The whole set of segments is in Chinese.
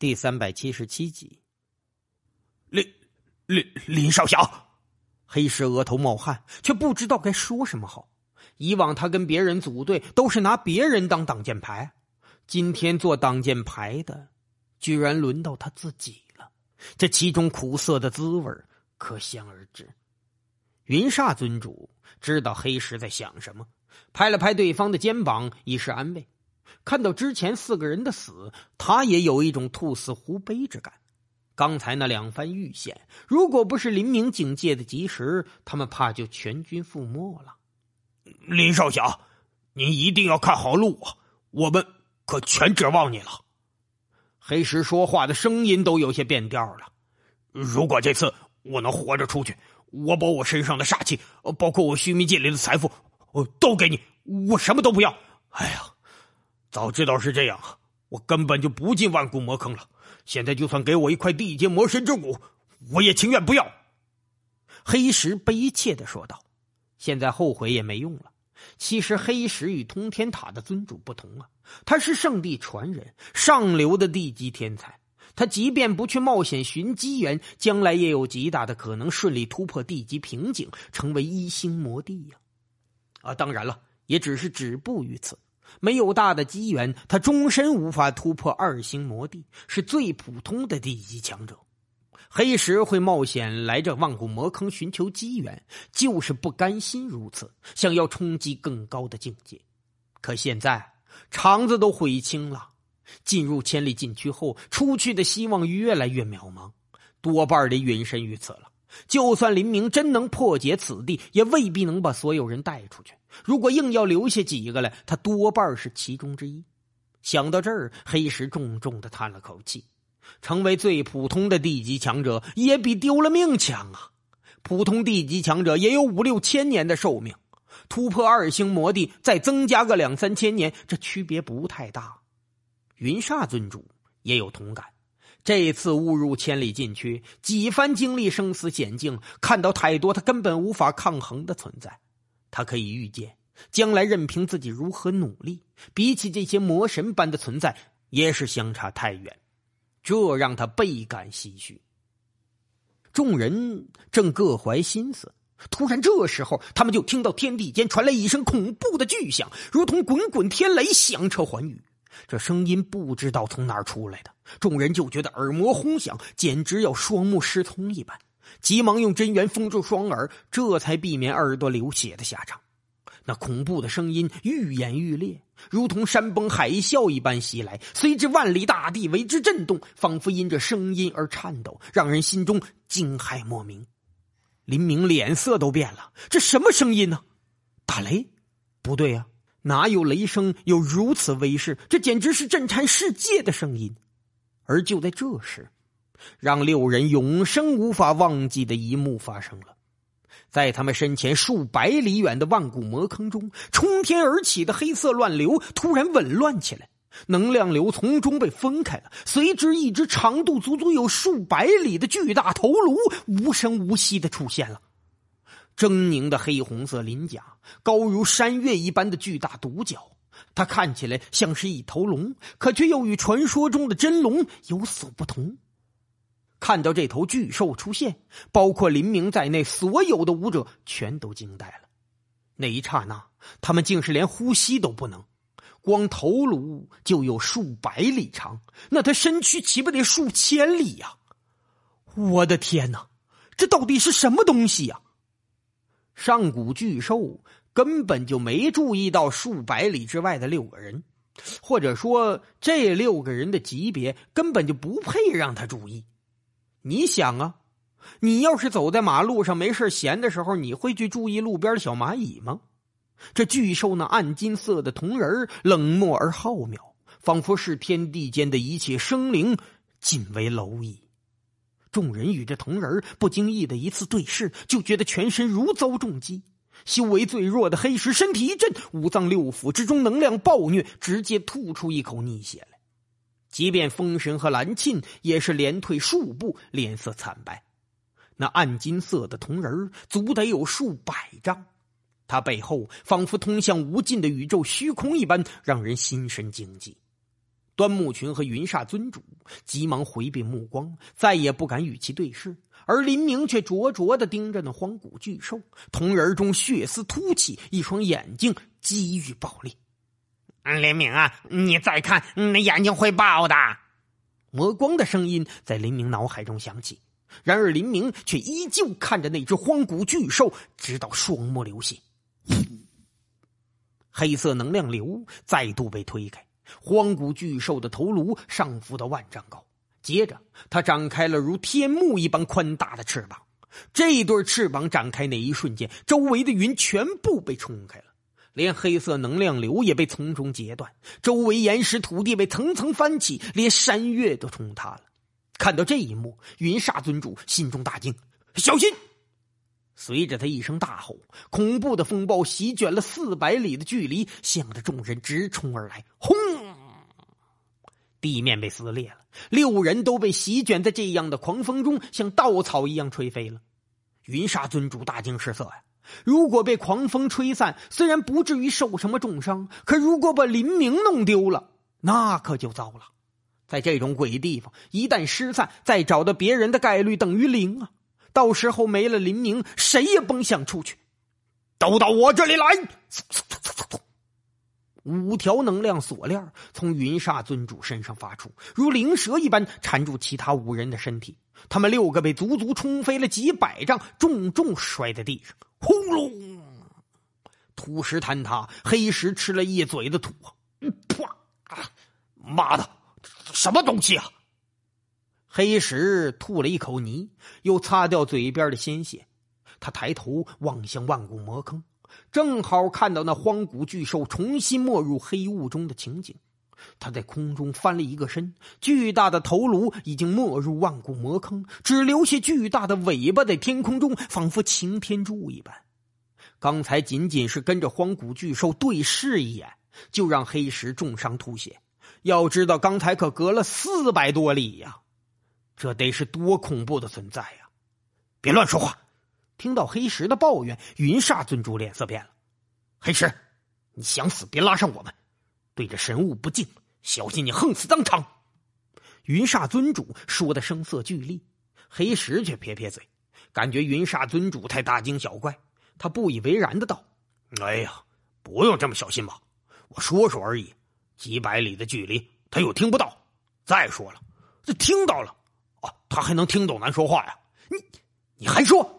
第三百七十七集，林林林少侠，黑石额头冒汗，却不知道该说什么好。以往他跟别人组队都是拿别人当挡箭牌，今天做挡箭牌的，居然轮到他自己了，这其中苦涩的滋味可想而知。云煞尊主知道黑石在想什么，拍了拍对方的肩膀，以示安慰。看到之前四个人的死，他也有一种兔死狐悲之感。刚才那两番遇险，如果不是林明警戒的及时，他们怕就全军覆没了。林少侠，您一定要看好路啊！我们可全指望你了。黑石说话的声音都有些变调了。如果这次我能活着出去，我把我身上的煞气，包括我须弥界里的财富，都给你，我什么都不要。哎呀！早知道是这样，我根本就不进万古魔坑了。现在就算给我一块地阶魔神之骨，我也情愿不要。”黑石悲切的说道，“现在后悔也没用了。其实黑石与通天塔的尊主不同啊，他是圣地传人，上流的地级天才。他即便不去冒险寻机缘，将来也有极大的可能顺利突破地级瓶颈，成为一星魔帝呀。啊，当然了，也只是止步于此。”没有大的机缘，他终身无法突破二星魔帝，是最普通的地级强者。黑石会冒险来这万古魔坑寻求机缘，就是不甘心如此，想要冲击更高的境界。可现在肠子都悔青了，进入千里禁区后，出去的希望越来越渺茫，多半得隐身于此了。就算林明真能破解此地，也未必能把所有人带出去。如果硬要留下几个来，他多半是其中之一。想到这儿，黑石重重的叹了口气。成为最普通的地级强者，也比丢了命强啊。普通地级强者也有五六千年的寿命，突破二星魔帝，再增加个两三千年，这区别不太大。云煞尊主也有同感。这次误入千里禁区，几番经历生死险境，看到太多他根本无法抗衡的存在。他可以预见，将来任凭自己如何努力，比起这些魔神般的存在，也是相差太远。这让他倍感唏嘘。众人正各怀心思，突然这时候，他们就听到天地间传来一声恐怖的巨响，如同滚滚天雷，响彻寰宇。这声音不知道从哪儿出来的，众人就觉得耳膜轰响，简直要双目失聪一般，急忙用真元封住双耳，这才避免耳朵流血的下场。那恐怖的声音愈演愈烈，如同山崩海啸一般袭来，随之万里大地为之震动，仿佛因这声音而颤抖，让人心中惊骇莫名。林明脸色都变了，这什么声音呢？打雷？不对呀。哪有雷声有如此威势？这简直是震颤世界的声音！而就在这时，让六人永生无法忘记的一幕发生了：在他们身前数百里远的万古魔坑中，冲天而起的黑色乱流突然紊乱起来，能量流从中被分开了。随之，一只长度足足有数百里的巨大头颅无声无息的出现了。狰狞的黑红色鳞甲，高如山岳一般的巨大独角，它看起来像是一头龙，可却又与传说中的真龙有所不同。看到这头巨兽出现，包括林明在内，所有的武者全都惊呆了。那一刹那，他们竟是连呼吸都不能。光头颅就有数百里长，那他身躯岂不得数千里呀？我的天哪，这到底是什么东西呀？上古巨兽根本就没注意到数百里之外的六个人，或者说这六个人的级别根本就不配让他注意。你想啊，你要是走在马路上没事闲的时候，你会去注意路边的小蚂蚁吗？这巨兽那暗金色的瞳仁冷漠而浩渺，仿佛是天地间的一切生灵尽为蝼蚁。众人与这铜人不经意的一次对视，就觉得全身如遭重击。修为最弱的黑石身体一震，五脏六腑之中能量暴虐，直接吐出一口逆血来。即便风神和蓝沁也是连退数步，脸色惨白。那暗金色的铜人足得有数百丈，他背后仿佛通向无尽的宇宙虚空一般，让人心神惊悸。端木群和云煞尊主急忙回避目光，再也不敢与其对视，而林明却灼灼的盯着那荒古巨兽，瞳仁中血丝突起，一双眼睛机遇爆裂。林明啊，你再看，那眼睛会爆的！魔光的声音在林明脑海中响起，然而林明却依旧看着那只荒古巨兽，直到双目流血，黑色能量流再度被推开。荒古巨兽的头颅上浮到万丈高，接着它展开了如天幕一般宽大的翅膀。这对翅膀展开那一瞬间，周围的云全部被冲开了，连黑色能量流也被从中截断。周围岩石、土地被层层翻起，连山岳都冲塌了。看到这一幕，云煞尊主心中大惊：“小心！”随着他一声大吼，恐怖的风暴席卷了四百里的距离，向着众人直冲而来。轰！地面被撕裂了，六人都被席卷在这样的狂风中，像稻草一样吹飞了。云沙尊主大惊失色呀！如果被狂风吹散，虽然不至于受什么重伤，可如果把林明弄丢了，那可就糟了。在这种鬼地方，一旦失散，再找到别人的概率等于零啊！到时候没了林宁，谁也甭想出去，都到我这里来！五条能量锁链从云煞尊主身上发出，如灵蛇一般缠住其他五人的身体。他们六个被足足冲飞了几百丈，重重摔在地上。轰隆，土石坍塌，黑石吃了一嘴的土。啪！妈的，什么东西啊！黑石吐了一口泥，又擦掉嘴边的鲜血。他抬头望向万古魔坑，正好看到那荒古巨兽重新没入黑雾中的情景。他在空中翻了一个身，巨大的头颅已经没入万古魔坑，只留下巨大的尾巴在天空中，仿佛擎天柱一般。刚才仅仅是跟着荒古巨兽对视一眼，就让黑石重伤吐血。要知道，刚才可隔了四百多里呀！这得是多恐怖的存在呀！别乱说话。听到黑石的抱怨，云煞尊主脸色变了。黑石，你想死别拉上我们，对着神物不敬，小心你横死当场。云煞尊主说的声色俱厉，黑石却撇撇嘴，感觉云煞尊主太大惊小怪。他不以为然的道：“哎呀，不用这么小心吧，我说说而已，几百里的距离他又听不到。再说了，这听到了。”哦，他还能听懂咱说话呀？你，你还说？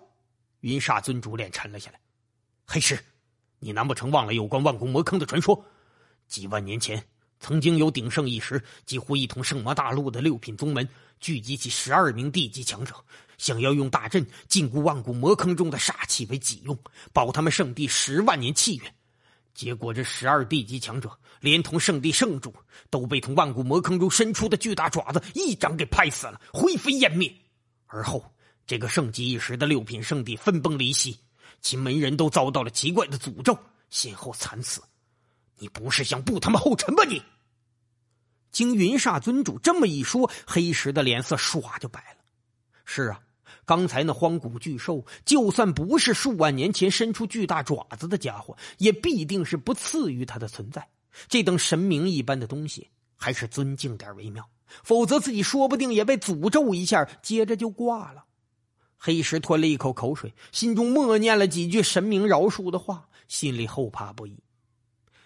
云煞尊主脸沉了下来。黑石，你难不成忘了有关万古魔坑的传说？几万年前，曾经有鼎盛一时、几乎一统圣魔大陆的六品宗门，聚集起十二名地级强者，想要用大阵禁锢万古魔坑中的煞气为己用，保他们圣地十万年气运。结果，这十二地级强者，连同圣地圣主，都被从万古魔坑中伸出的巨大爪子一掌给拍死了，灰飞烟灭。而后，这个盛极一时的六品圣地分崩离析，其门人都遭到了奇怪的诅咒，先后惨死。你不是想步他们后尘吧？你！经云煞尊主这么一说，黑石的脸色唰就白了。是啊。刚才那荒古巨兽，就算不是数万年前伸出巨大爪子的家伙，也必定是不次于它的存在。这等神明一般的东西，还是尊敬点为妙，否则自己说不定也被诅咒一下，接着就挂了。黑石吞了一口口水，心中默念了几句“神明饶恕”的话，心里后怕不已。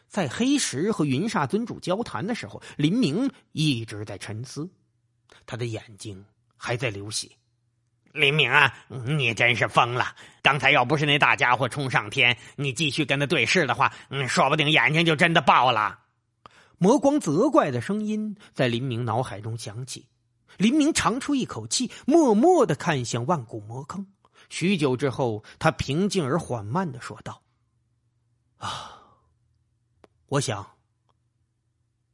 在黑石和云煞尊主交谈的时候，林明一直在沉思，他的眼睛还在流血。林明啊，你真是疯了！刚才要不是那大家伙冲上天，你继续跟他对视的话，嗯，说不定眼睛就真的爆了。魔光责怪的声音在林明脑海中响起。林明长出一口气，默默的看向万古魔坑。许久之后，他平静而缓慢的说道：“啊，我想，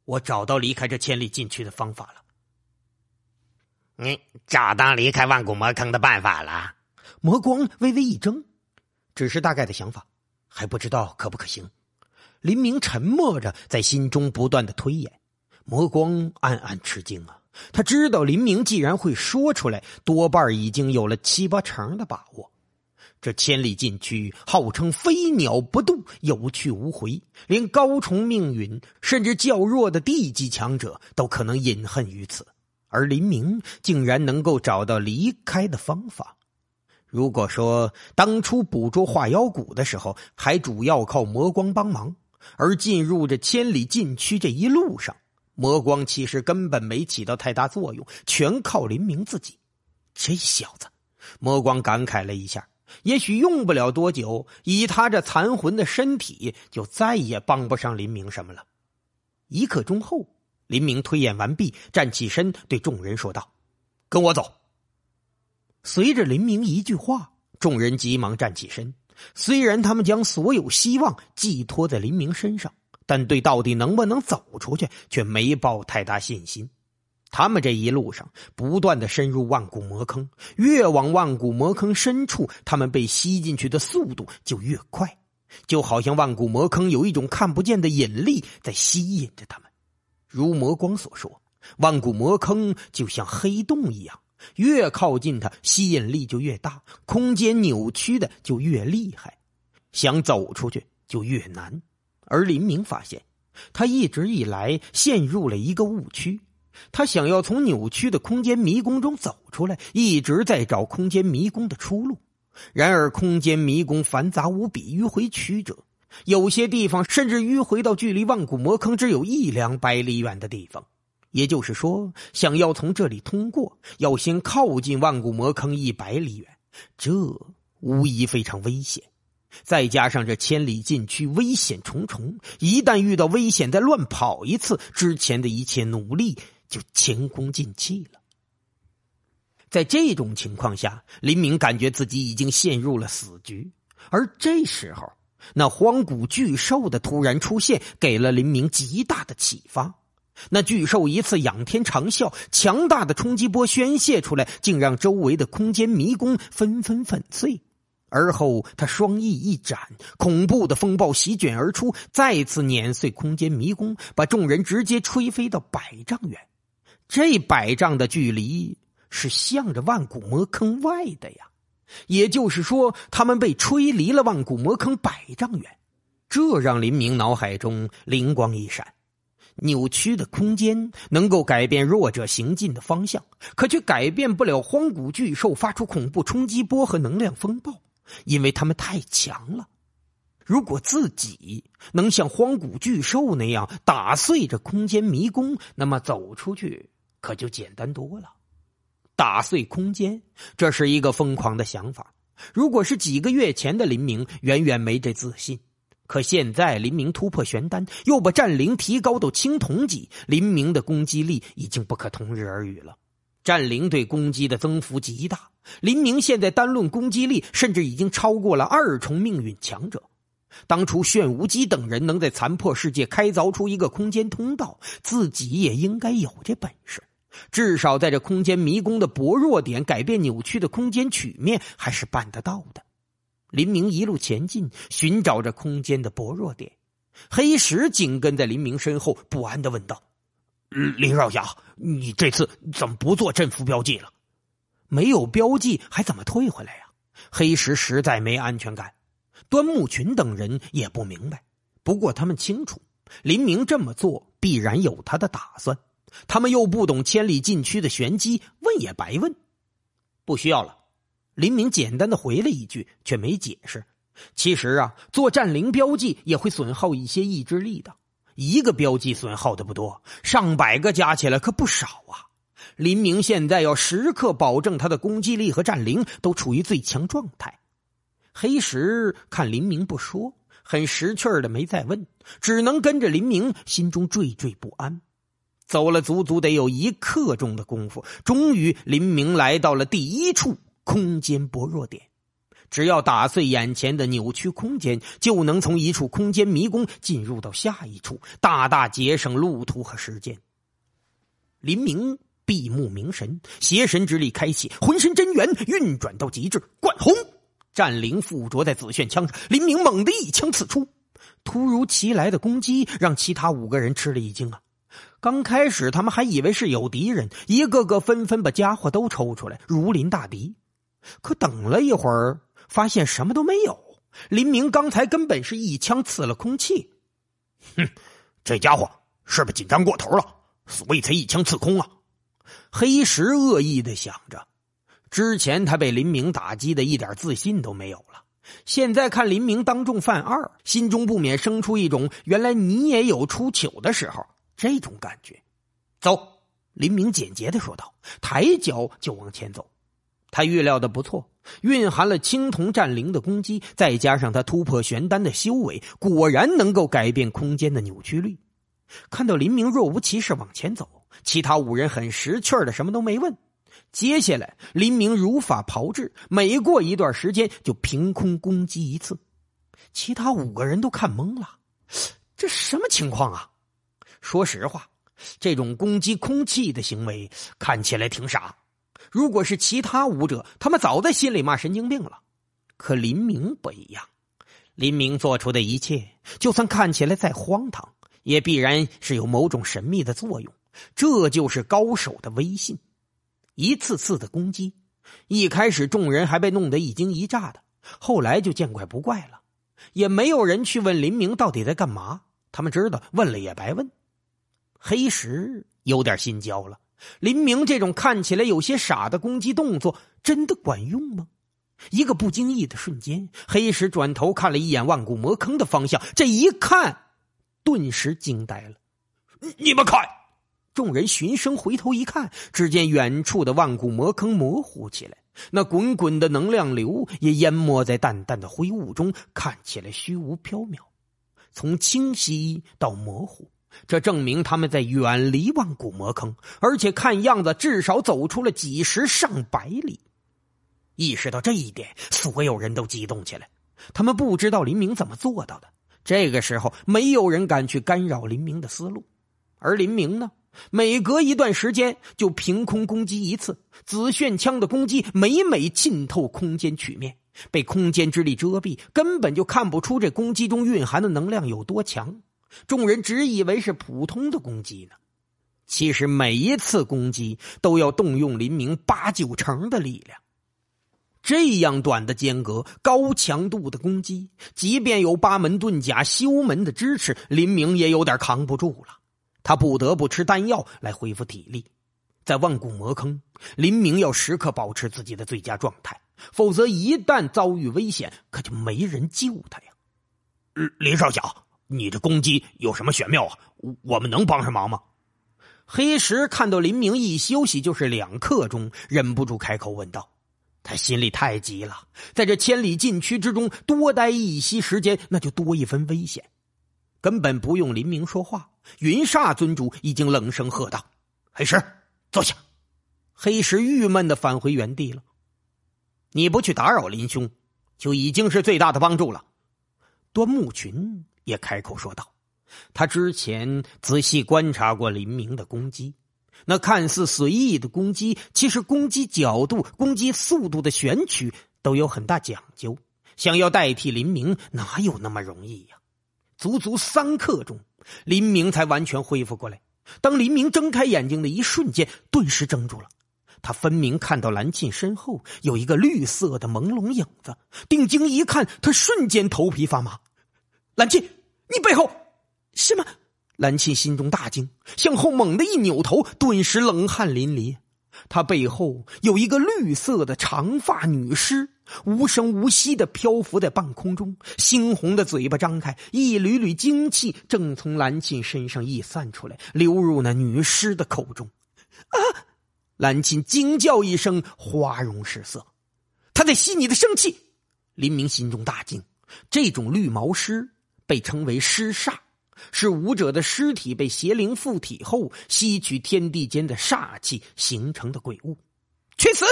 我找到离开这千里禁区的方法了。”你找到离开万古魔坑的办法了？魔光微微一怔，只是大概的想法，还不知道可不可行。林明沉默着，在心中不断的推演。魔光暗暗吃惊啊，他知道林明既然会说出来，多半已经有了七八成的把握。这千里禁区号称飞鸟不渡，有去无回，连高虫命陨，甚至较弱的地级强者都可能隐恨于此。而林明竟然能够找到离开的方法。如果说当初捕捉化妖谷的时候还主要靠魔光帮忙，而进入这千里禁区这一路上，魔光其实根本没起到太大作用，全靠林明自己。这小子，魔光感慨了一下，也许用不了多久，以他这残魂的身体，就再也帮不上林明什么了。一刻钟后。林明推演完毕，站起身对众人说道：“跟我走。”随着林明一句话，众人急忙站起身。虽然他们将所有希望寄托在林明身上，但对到底能不能走出去却没抱太大信心。他们这一路上不断的深入万古魔坑，越往万古魔坑深处，他们被吸进去的速度就越快，就好像万古魔坑有一种看不见的引力在吸引着他们。如魔光所说，万古魔坑就像黑洞一样，越靠近它，吸引力就越大，空间扭曲的就越厉害，想走出去就越难。而林明发现，他一直以来陷入了一个误区，他想要从扭曲的空间迷宫中走出来，一直在找空间迷宫的出路，然而空间迷宫繁杂无比，迂回曲折。有些地方甚至迂回到距离万古魔坑只有一两百里远的地方，也就是说，想要从这里通过，要先靠近万古魔坑一百里远，这无疑非常危险。再加上这千里禁区危险重重，一旦遇到危险再乱跑一次，之前的一切努力就前功尽弃了。在这种情况下，林明感觉自己已经陷入了死局，而这时候。那荒古巨兽的突然出现，给了林明极大的启发。那巨兽一次仰天长啸，强大的冲击波宣泄出来，竟让周围的空间迷宫纷纷粉碎。而后，他双翼一展，恐怖的风暴席卷而出，再次碾碎空间迷宫，把众人直接吹飞到百丈远。这百丈的距离，是向着万古魔坑外的呀。也就是说，他们被吹离了万古魔坑百丈远，这让林明脑海中灵光一闪：扭曲的空间能够改变弱者行进的方向，可却改变不了荒古巨兽发出恐怖冲击波和能量风暴，因为他们太强了。如果自己能像荒古巨兽那样打碎这空间迷宫，那么走出去可就简单多了。打碎空间，这是一个疯狂的想法。如果是几个月前的林明，远远没这自信。可现在，林明突破玄丹，又把战灵提高到青铜级，林明的攻击力已经不可同日而语了。战灵对攻击的增幅极大，林明现在单论攻击力，甚至已经超过了二重命运强者。当初炫无机等人能在残破世界开凿出一个空间通道，自己也应该有这本事。至少在这空间迷宫的薄弱点，改变扭曲的空间曲面还是办得到的。林明一路前进，寻找着空间的薄弱点。黑石紧跟在林明身后，不安的问道：“林少侠，你这次怎么不做振幅标记了？没有标记，还怎么退回来呀？”黑石实在没安全感。端木群等人也不明白，不过他们清楚，林明这么做必然有他的打算。他们又不懂千里禁区的玄机，问也白问。不需要了，林明简单的回了一句，却没解释。其实啊，做战灵标记也会损耗一些意志力的。一个标记损耗的不多，上百个加起来可不少啊。林明现在要时刻保证他的攻击力和战灵都处于最强状态。黑石看林明不说，很识趣儿的没再问，只能跟着林明，心中惴惴不安。走了足足得有一刻钟的功夫，终于林明来到了第一处空间薄弱点。只要打碎眼前的扭曲空间，就能从一处空间迷宫进入到下一处，大大节省路途和时间。林明闭目凝神，邪神之力开启，浑身真元运转到极致，贯红战灵附着在紫炫枪上。林明猛地一枪刺出，突如其来的攻击让其他五个人吃了一惊啊！刚开始，他们还以为是有敌人，一个个纷纷把家伙都抽出来，如临大敌。可等了一会儿，发现什么都没有。林明刚才根本是一枪刺了空气。哼，这家伙是不是紧张过头了？所以才一枪刺空啊！黑石恶意的想着。之前他被林明打击的一点自信都没有了，现在看林明当众犯二，心中不免生出一种：原来你也有出糗的时候。这种感觉，走！林明简洁的说道，抬脚就往前走。他预料的不错，蕴含了青铜战灵的攻击，再加上他突破玄丹的修为，果然能够改变空间的扭曲率。看到林明若无其事往前走，其他五人很识趣的什么都没问。接下来，林明如法炮制，每过一段时间就凭空攻击一次。其他五个人都看懵了，这什么情况啊？说实话，这种攻击空气的行为看起来挺傻。如果是其他舞者，他们早在心里骂神经病了。可林明不一样，林明做出的一切，就算看起来再荒唐，也必然是有某种神秘的作用。这就是高手的威信。一次次的攻击，一开始众人还被弄得一惊一乍的，后来就见怪不怪了，也没有人去问林明到底在干嘛。他们知道，问了也白问。黑石有点心焦了。林明这种看起来有些傻的攻击动作，真的管用吗？一个不经意的瞬间，黑石转头看了一眼万古魔坑的方向，这一看，顿时惊呆了。你们看，众人循声回头一看，只见远处的万古魔坑模糊起来，那滚滚的能量流也淹没在淡淡的灰雾中，看起来虚无缥缈。从清晰到模糊。这证明他们在远离万古魔坑，而且看样子至少走出了几十上百里。意识到这一点，所有人都激动起来。他们不知道林明怎么做到的。这个时候，没有人敢去干扰林明的思路。而林明呢，每隔一段时间就凭空攻击一次。紫炫枪的攻击每每浸透空间曲面，被空间之力遮蔽，根本就看不出这攻击中蕴含的能量有多强。众人只以为是普通的攻击呢，其实每一次攻击都要动用林明八九成的力量。这样短的间隔、高强度的攻击，即便有八门遁甲修门的支持，林明也有点扛不住了。他不得不吃丹药来恢复体力。在万古魔坑，林明要时刻保持自己的最佳状态，否则一旦遭遇危险，可就没人救他呀。林少侠。你这攻击有什么玄妙啊？我我们能帮上忙吗？黑石看到林明一休息就是两刻钟，忍不住开口问道。他心里太急了，在这千里禁区之中多待一息时间，那就多一分危险。根本不用林明说话，云煞尊主已经冷声喝道：“黑石，坐下。”黑石郁闷的返回原地了。你不去打扰林兄，就已经是最大的帮助了。端木群。也开口说道：“他之前仔细观察过林明的攻击，那看似随意的攻击，其实攻击角度、攻击速度的选取都有很大讲究。想要代替林明，哪有那么容易呀？”足足三刻钟，林明才完全恢复过来。当林明睁开眼睛的一瞬间，顿时怔住了。他分明看到蓝沁身后有一个绿色的朦胧影子，定睛一看，他瞬间头皮发麻。蓝沁，你背后什么？蓝沁心中大惊，向后猛地一扭头，顿时冷汗淋漓。他背后有一个绿色的长发女尸，无声无息的漂浮在半空中，猩红的嘴巴张开，一缕缕精气正从蓝沁身上溢散出来，流入那女尸的口中。啊！蓝沁惊叫一声，花容失色。他在吸你的生气！林明心中大惊，这种绿毛尸。被称为尸煞，是武者的尸体被邪灵附体后，吸取天地间的煞气形成的鬼物。去死！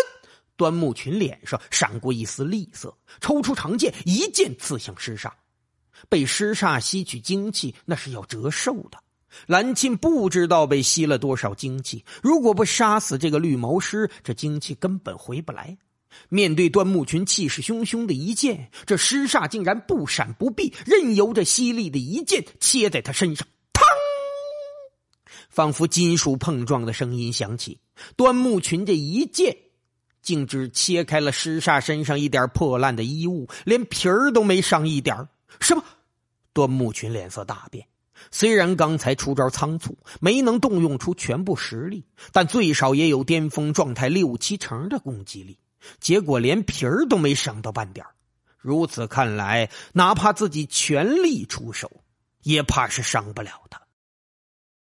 端木群脸上闪过一丝厉色，抽出长剑，一剑刺向尸煞。被尸煞吸取精气，那是要折寿的。蓝沁不知道被吸了多少精气，如果不杀死这个绿毛尸，这精气根本回不来。面对端木群气势汹汹的一剑，这尸煞竟然不闪不避，任由这犀利的一剑切在他身上。砰！仿佛金属碰撞的声音响起，端木群这一剑，竟只切开了尸煞身上一点破烂的衣物，连皮儿都没伤一点什么？端木群脸色大变。虽然刚才出招仓促，没能动用出全部实力，但最少也有巅峰状态六七成的攻击力。结果连皮儿都没伤到半点如此看来，哪怕自己全力出手，也怕是伤不了他。